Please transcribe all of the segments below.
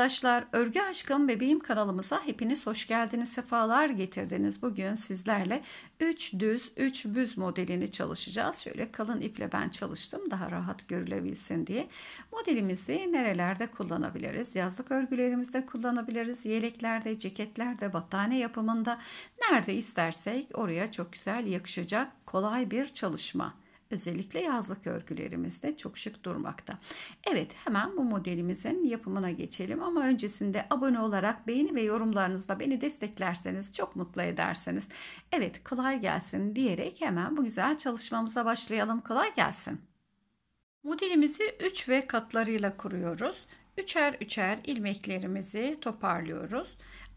arkadaşlar, Örgü Aşkım Bebeğim kanalımıza hepiniz hoş geldiniz, sefalar getirdiniz. Bugün sizlerle 3 düz, 3 büz modelini çalışacağız. Şöyle kalın iple ben çalıştım daha rahat görülebilsin diye. Modelimizi nerelerde kullanabiliriz? Yazlık örgülerimizde kullanabiliriz, yeleklerde, ceketlerde, battaniye yapımında. Nerede istersek oraya çok güzel yakışacak kolay bir çalışma. Özellikle yazlık örgülerimizde çok şık durmakta. Evet hemen bu modelimizin yapımına geçelim ama öncesinde abone olarak beğeni ve yorumlarınızla beni desteklerseniz çok mutlu edersiniz. Evet kolay gelsin diyerek hemen bu güzel çalışmamıza başlayalım. Kolay gelsin. Modelimizi 3 ve katlarıyla kuruyoruz. Üçer üçer ilmeklerimizi toparlıyoruz.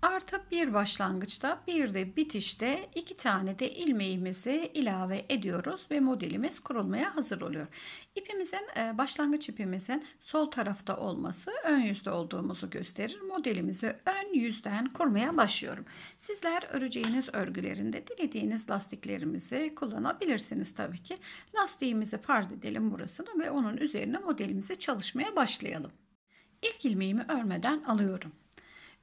Artı bir başlangıçta bir de bitişte iki tane de ilmeğimizi ilave ediyoruz ve modelimiz kurulmaya hazır oluyor. İpimizin e, başlangıç ipimizin sol tarafta olması ön yüzde olduğumuzu gösterir. Modelimizi ön yüzden kurmaya başlıyorum. Sizler öreceğiniz örgülerinde dilediğiniz lastiklerimizi kullanabilirsiniz tabii ki. Lastiğimizi farz edelim burasını ve onun üzerine modelimizi çalışmaya başlayalım. İlk ilmeğimi örmeden alıyorum.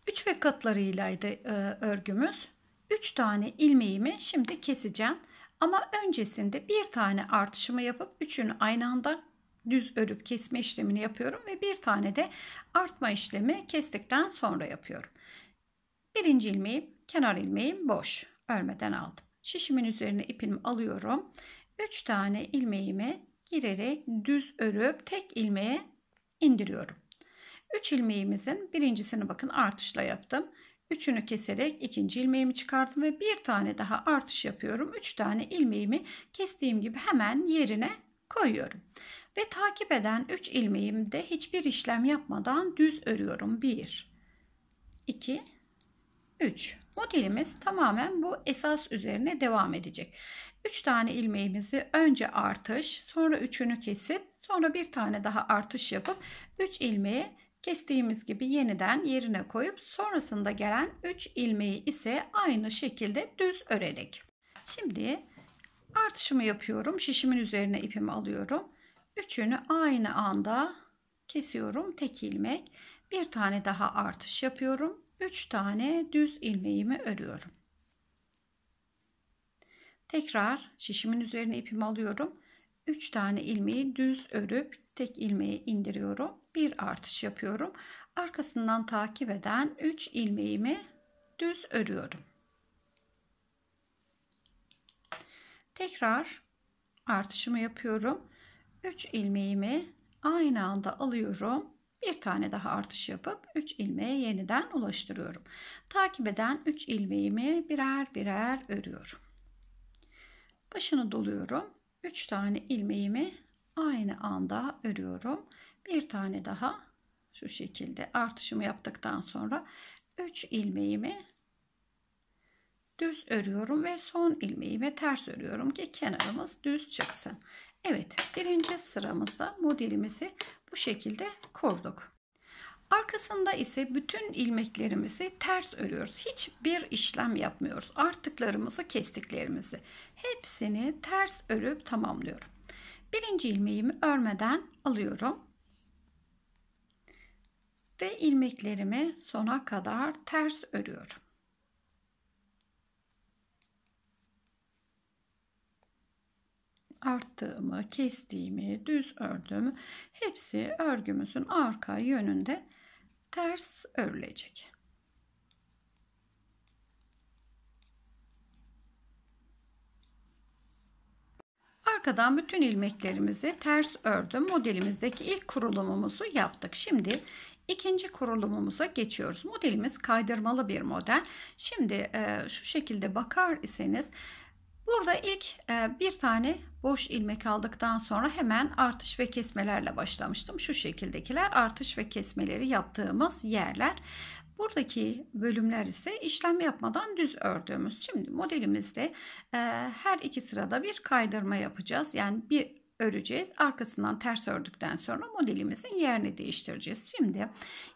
3 ve katlarıylaydı e, örgümüz. 3 tane ilmeğimi şimdi keseceğim. Ama öncesinde bir tane artışımı yapıp üçünü aynı anda düz örüp kesme işlemini yapıyorum ve bir tane de artma işlemi kestikten sonra yapıyorum. Birinci ilmeğim, kenar ilmeğim boş. Örmeden aldım. Şişimin üzerine ipimi alıyorum. 3 tane ilmeğimi girerek düz örüp tek ilmeğe indiriyorum. 3 ilmeğimizin birincisini bakın artışla yaptım. Üçünü keserek ikinci ilmeğimi çıkardım ve bir tane daha artış yapıyorum. Üç tane ilmeğimi kestiğim gibi hemen yerine koyuyorum. Ve takip eden 3 ilmeğimde hiçbir işlem yapmadan düz örüyorum. 1 2 3 Modelimiz tamamen bu esas üzerine devam edecek. 3 tane ilmeğimizi önce artış, sonra üçünü kesip, sonra bir tane daha artış yapıp 3 ilmeği Kestiğimiz gibi yeniden yerine koyup sonrasında gelen 3 ilmeği ise aynı şekilde düz örerek. Şimdi artışımı yapıyorum. Şişimin üzerine ipimi alıyorum. Üçünü aynı anda kesiyorum. Tek ilmek. Bir tane daha artış yapıyorum. 3 tane düz ilmeğimi örüyorum. Tekrar şişimin üzerine ipimi alıyorum. 3 tane ilmeği düz örüp tek ilmeği indiriyorum bir artış yapıyorum. Arkasından takip eden 3 ilmeğimi düz örüyorum. Tekrar artışımı yapıyorum. 3 ilmeğimi aynı anda alıyorum. Bir tane daha artış yapıp 3 ilmeğe yeniden ulaştırıyorum. Takip eden 3 ilmeğimi birer birer örüyorum. Başını doluyorum. 3 tane ilmeğimi aynı anda örüyorum bir tane daha şu şekilde artışımı yaptıktan sonra 3 ilmeğimi düz örüyorum ve son ilmeğimi ters örüyorum ki kenarımız düz çıksın. Evet birinci sıramızda modelimizi bu şekilde kurduk. Arkasında ise bütün ilmeklerimizi ters örüyoruz. Hiçbir işlem yapmıyoruz. Artıklarımızı kestiklerimizi hepsini ters örüp tamamlıyorum. Birinci ilmeğimi örmeden alıyorum ve ilmeklerimi sona kadar ters örüyorum. arttığımı, kestiğimi, düz ördüğümü hepsi örgümüzün arka yönünde ters örülecek. Arkadan bütün ilmeklerimizi ters ördüm. Modelimizdeki ilk kurulumumuzu yaptık. Şimdi İkinci kurulumumuza geçiyoruz. Modelimiz kaydırmalı bir model. Şimdi e, şu şekilde bakar iseniz burada ilk e, bir tane boş ilmek aldıktan sonra hemen artış ve kesmelerle başlamıştım. Şu şekildekiler artış ve kesmeleri yaptığımız yerler. Buradaki bölümler ise işlem yapmadan düz ördüğümüz. Şimdi modelimizde e, her iki sırada bir kaydırma yapacağız. Yani bir öreceğiz. Arkasından ters ördükten sonra modelimizin yerini değiştireceğiz. Şimdi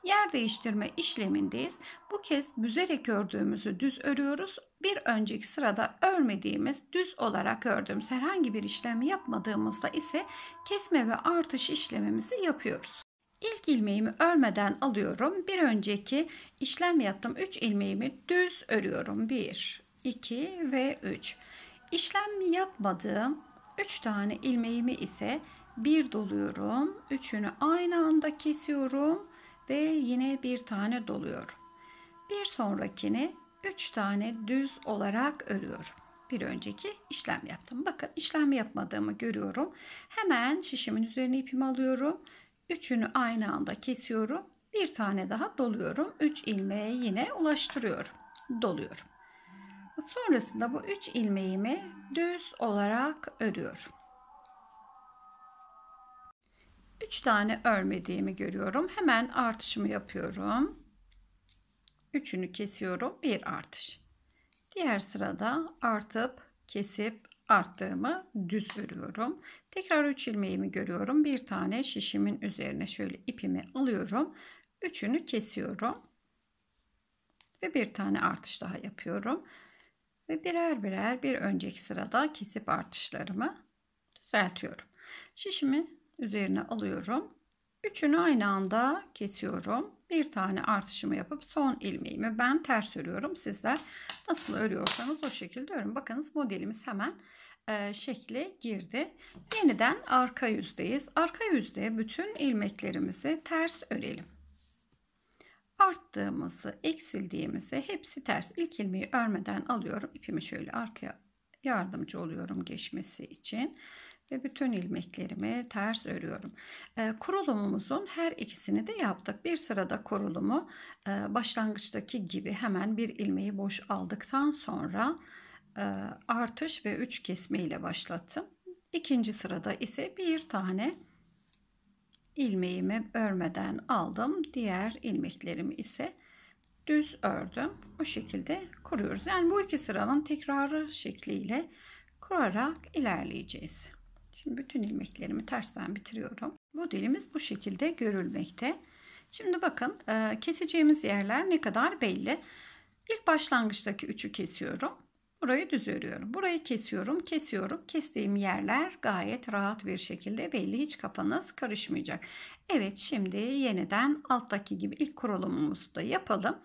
yer değiştirme işlemindeyiz. Bu kez büzerek ördüğümüzü düz örüyoruz. Bir önceki sırada örmediğimiz, düz olarak ördüğümüz herhangi bir işlemi yapmadığımızda ise kesme ve artış işlemimizi yapıyoruz. İlk ilmeğimi örmeden alıyorum. Bir önceki işlem yaptım. 3 ilmeğimi düz örüyorum. 1, 2 ve 3. İşlem yapmadığım 3 tane ilmeğimi ise bir doluyorum. Üçünü aynı anda kesiyorum ve yine bir tane doluyorum. Bir sonrakini 3 tane düz olarak örüyorum. Bir önceki işlem yaptım. Bakın işlem yapmadığımı görüyorum. Hemen şişimin üzerine ipimi alıyorum. Üçünü aynı anda kesiyorum. Bir tane daha doluyorum. 3 ilmeğe yine ulaştırıyorum. Doluyorum. Sonrasında bu 3 ilmeğimi düz olarak örüyorum. 3 tane örmediğimi görüyorum. Hemen artışımı yapıyorum. Üçünü kesiyorum. Bir artış. Diğer sırada artıp kesip arttığımı düz örüyorum. Tekrar 3 ilmeğimi görüyorum. Bir tane şişimin üzerine şöyle ipimi alıyorum. Üçünü kesiyorum. Ve bir tane artış daha yapıyorum ve birer birer bir önceki sırada kesip artışlarımı düzeltiyorum. Şişimi üzerine alıyorum. Üçünü aynı anda kesiyorum. Bir tane artışımı yapıp son ilmeğimi ben ters örüyorum. Sizler nasıl örüyorsanız o şekilde örün. Bakınız modelimiz hemen e, şekle girdi. Yeniden arka yüzdeyiz. Arka yüzde bütün ilmeklerimizi ters örelim arttığımızı, eksildiğimizi hepsi ters. İlk ilmeği örmeden alıyorum. ipimi şöyle arkaya yardımcı oluyorum geçmesi için ve bütün ilmeklerimi ters örüyorum. E, kurulumumuzun her ikisini de yaptık. Bir sırada kurulumu e, başlangıçtaki gibi hemen bir ilmeği boş aldıktan sonra e, artış ve üç kesme ile başlattım. İkinci sırada ise bir tane ilmeğimi örmeden aldım. Diğer ilmeklerimi ise düz ördüm. Bu şekilde kuruyoruz. Yani bu iki sıranın tekrarı şekliyle kurarak ilerleyeceğiz. Şimdi bütün ilmeklerimi tersten bitiriyorum. Modelimiz bu şekilde görülmekte. Şimdi bakın e, keseceğimiz yerler ne kadar belli. İlk başlangıçtaki üçü kesiyorum. Burayı düz örüyorum. Burayı kesiyorum, kesiyorum. Kestiğim yerler gayet rahat bir şekilde belli. Hiç kafanız karışmayacak. Evet şimdi yeniden alttaki gibi ilk kurulumumuzu da yapalım.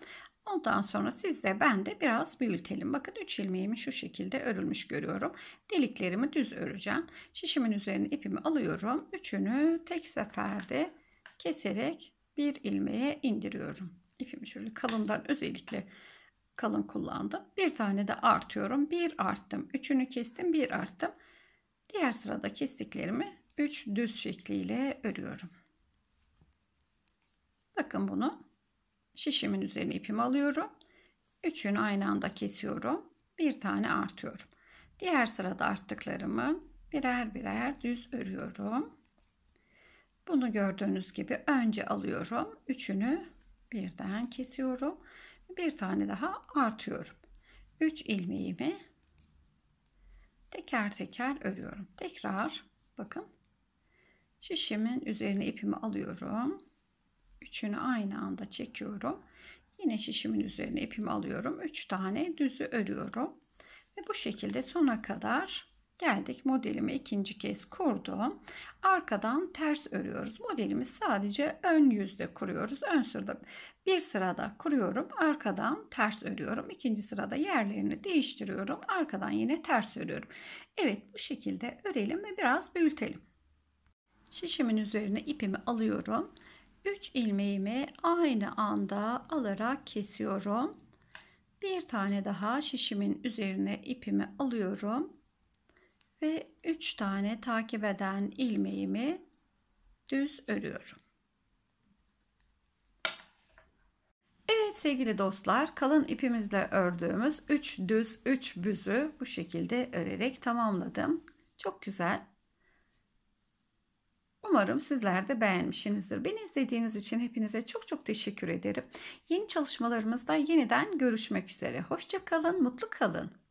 Ondan sonra siz de ben de biraz büyütelim. Bakın 3 ilmeğimi şu şekilde örülmüş görüyorum. Deliklerimi düz öreceğim. Şişimin üzerine ipimi alıyorum. Üçünü tek seferde keserek bir ilmeğe indiriyorum. İpimi şöyle kalından özellikle kalın kullandım. Bir tane de artıyorum. Bir arttım. Üçünü kestim. Bir arttım. Diğer sırada kestiklerimi üç düz şekliyle örüyorum. Bakın bunu şişimin üzerine ipimi alıyorum. Üçünü aynı anda kesiyorum. Bir tane artıyorum. Diğer sırada arttıklarımı birer birer düz örüyorum. Bunu gördüğünüz gibi önce alıyorum. Üçünü birden kesiyorum bir tane daha artıyorum. 3 ilmeğimi teker teker örüyorum. Tekrar bakın şişimin üzerine ipimi alıyorum. Üçünü aynı anda çekiyorum. Yine şişimin üzerine ipimi alıyorum. 3 tane düzü örüyorum. Ve bu şekilde sona kadar Geldik modelimi ikinci kez kurdum. Arkadan ters örüyoruz. Modelimi sadece ön yüzde kuruyoruz. Ön sırada bir sırada kuruyorum. Arkadan ters örüyorum. İkinci sırada yerlerini değiştiriyorum. Arkadan yine ters örüyorum. Evet bu şekilde örelim ve biraz büyütelim. Şişimin üzerine ipimi alıyorum. 3 ilmeğimi aynı anda alarak kesiyorum. Bir tane daha şişimin üzerine ipimi alıyorum ve 3 tane takip eden ilmeğimi düz örüyorum. Evet sevgili dostlar kalın ipimizle ördüğümüz 3 düz 3 büzü bu şekilde örerek tamamladım. Çok güzel. Umarım sizler de beğenmişsinizdir. Beni izlediğiniz için hepinize çok çok teşekkür ederim. Yeni çalışmalarımızda yeniden görüşmek üzere. Hoşçakalın, mutlu kalın.